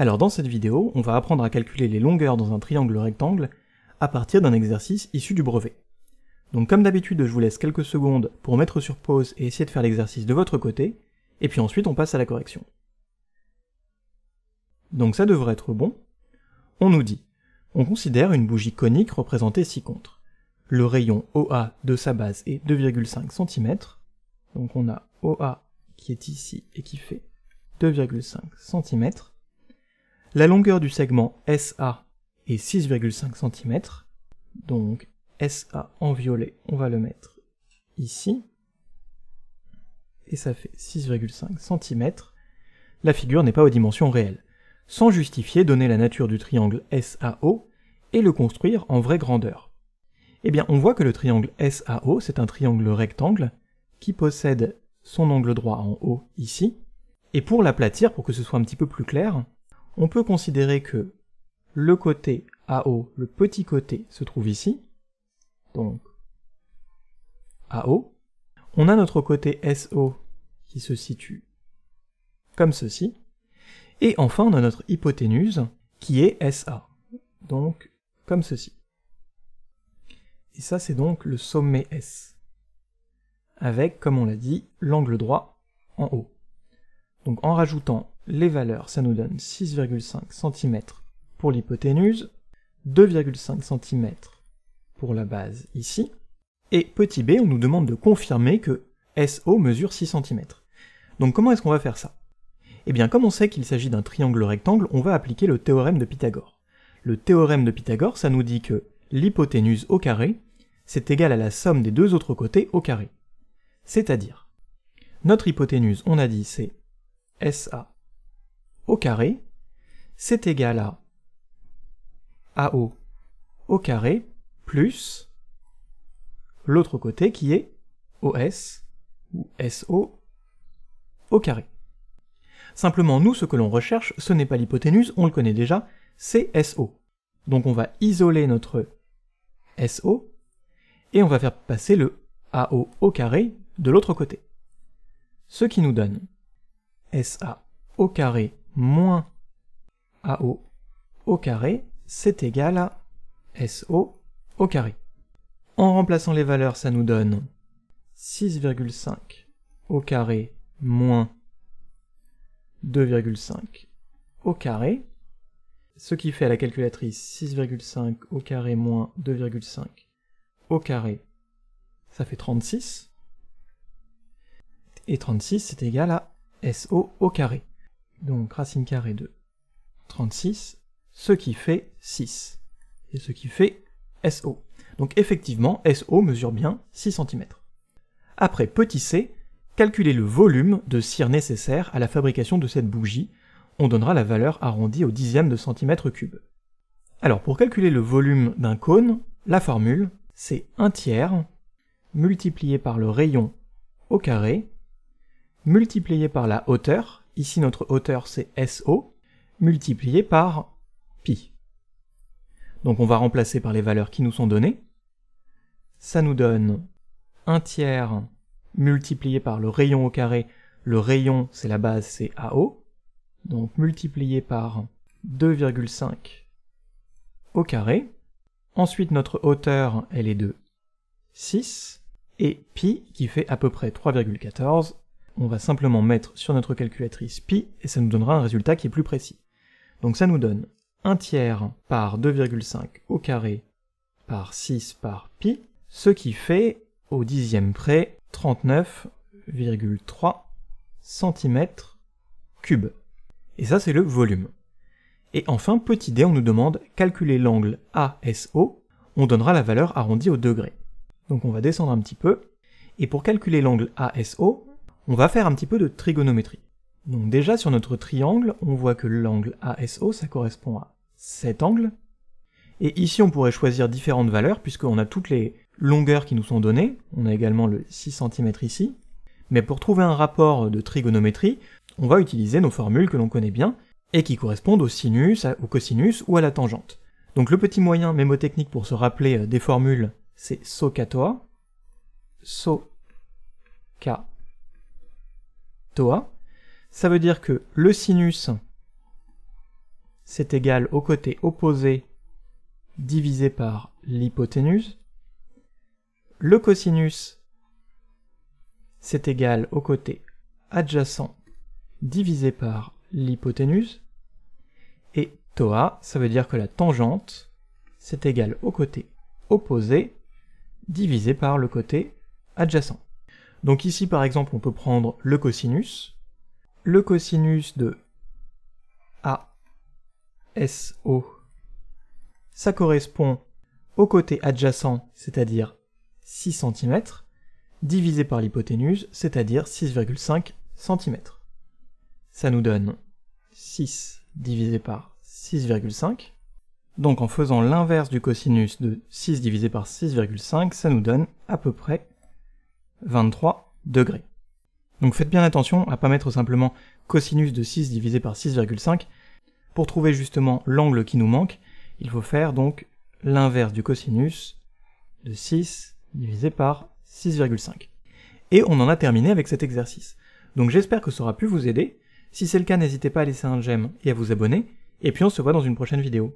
Alors dans cette vidéo, on va apprendre à calculer les longueurs dans un triangle rectangle à partir d'un exercice issu du brevet. Donc comme d'habitude, je vous laisse quelques secondes pour mettre sur pause et essayer de faire l'exercice de votre côté, et puis ensuite on passe à la correction. Donc ça devrait être bon. On nous dit, on considère une bougie conique représentée ci-contre. Le rayon OA de sa base est 2,5 cm, donc on a OA qui est ici et qui fait 2,5 cm, la longueur du segment SA est 6,5 cm, donc SA en violet, on va le mettre ici, et ça fait 6,5 cm. La figure n'est pas aux dimensions réelles. Sans justifier, donner la nature du triangle SAO et le construire en vraie grandeur. Eh bien, on voit que le triangle SAO, c'est un triangle rectangle qui possède son angle droit en haut ici, et pour l'aplatir, pour que ce soit un petit peu plus clair, on peut considérer que le côté AO, le petit côté, se trouve ici. Donc, AO. On a notre côté SO qui se situe comme ceci. Et enfin, on a notre hypoténuse qui est SA. Donc, comme ceci. Et ça, c'est donc le sommet S. Avec, comme on l'a dit, l'angle droit en haut. Donc en rajoutant les valeurs, ça nous donne 6,5 cm pour l'hypoténuse, 2,5 cm pour la base ici, et petit b, on nous demande de confirmer que SO mesure 6 cm. Donc comment est-ce qu'on va faire ça Eh bien comme on sait qu'il s'agit d'un triangle rectangle, on va appliquer le théorème de Pythagore. Le théorème de Pythagore, ça nous dit que l'hypoténuse au carré, c'est égal à la somme des deux autres côtés au carré. C'est-à-dire, notre hypoténuse, on a dit, c'est SA au carré, c'est égal à AO au carré plus l'autre côté qui est OS ou SO au carré. Simplement, nous, ce que l'on recherche, ce n'est pas l'hypoténuse, on le connaît déjà, c'est SO. Donc on va isoler notre SO, et on va faire passer le AO au carré de l'autre côté. Ce qui nous donne SA au carré moins AO au carré, c'est égal à SO au carré. En remplaçant les valeurs, ça nous donne 6,5 au carré moins 2,5 au carré, ce qui fait à la calculatrice 6,5 au carré moins 2,5 au carré, ça fait 36, et 36 c'est égal à SO au carré donc racine carrée de 36, ce qui fait 6. Et ce qui fait SO. Donc effectivement, SO mesure bien 6 cm. Après petit c, calculez le volume de cire nécessaire à la fabrication de cette bougie. On donnera la valeur arrondie au dixième de centimètre cube. Alors pour calculer le volume d'un cône, la formule, c'est 1 tiers multiplié par le rayon au carré, multiplié par la hauteur, ici notre hauteur c'est SO, multiplié par pi. Donc on va remplacer par les valeurs qui nous sont données. Ça nous donne 1 tiers multiplié par le rayon au carré. Le rayon, c'est la base, c'est AO. Donc multiplié par 2,5 au carré. Ensuite, notre hauteur, elle est de 6. Et pi, qui fait à peu près 3,14, on va simplement mettre sur notre calculatrice pi, et ça nous donnera un résultat qui est plus précis. Donc ça nous donne 1 tiers par 2,5 au carré par 6 par pi, ce qui fait, au dixième près, 39,3 cm 3 Et ça, c'est le volume. Et enfin, petit d, on nous demande calculer l'angle ASO, on donnera la valeur arrondie au degré. Donc on va descendre un petit peu, et pour calculer l'angle ASO, on va faire un petit peu de trigonométrie. Donc déjà sur notre triangle, on voit que l'angle ASO, ça correspond à cet angle. Et ici, on pourrait choisir différentes valeurs, puisqu'on a toutes les longueurs qui nous sont données. On a également le 6 cm ici. Mais pour trouver un rapport de trigonométrie, on va utiliser nos formules que l'on connaît bien, et qui correspondent au sinus, au cosinus ou à la tangente. Donc le petit moyen mémotechnique pour se rappeler euh, des formules, c'est so SOHCAHTOA Toa, Ça veut dire que le sinus, c'est égal au côté opposé divisé par l'hypoténuse. Le cosinus, c'est égal au côté adjacent divisé par l'hypoténuse. Et Toa, ça veut dire que la tangente, c'est égal au côté opposé divisé par le côté adjacent. Donc ici, par exemple, on peut prendre le cosinus, le cosinus de A ça correspond au côté adjacent, c'est-à-dire 6 cm, divisé par l'hypoténuse, c'est-à-dire 6,5 cm. Ça nous donne 6 divisé par 6,5. Donc en faisant l'inverse du cosinus de 6 divisé par 6,5, ça nous donne à peu près 23 degrés. Donc faites bien attention à pas mettre simplement cosinus de 6 divisé par 6,5. Pour trouver justement l'angle qui nous manque, il faut faire donc l'inverse du cosinus de 6 divisé par 6,5. Et on en a terminé avec cet exercice. Donc j'espère que ça aura pu vous aider. Si c'est le cas, n'hésitez pas à laisser un j'aime et à vous abonner. Et puis on se voit dans une prochaine vidéo.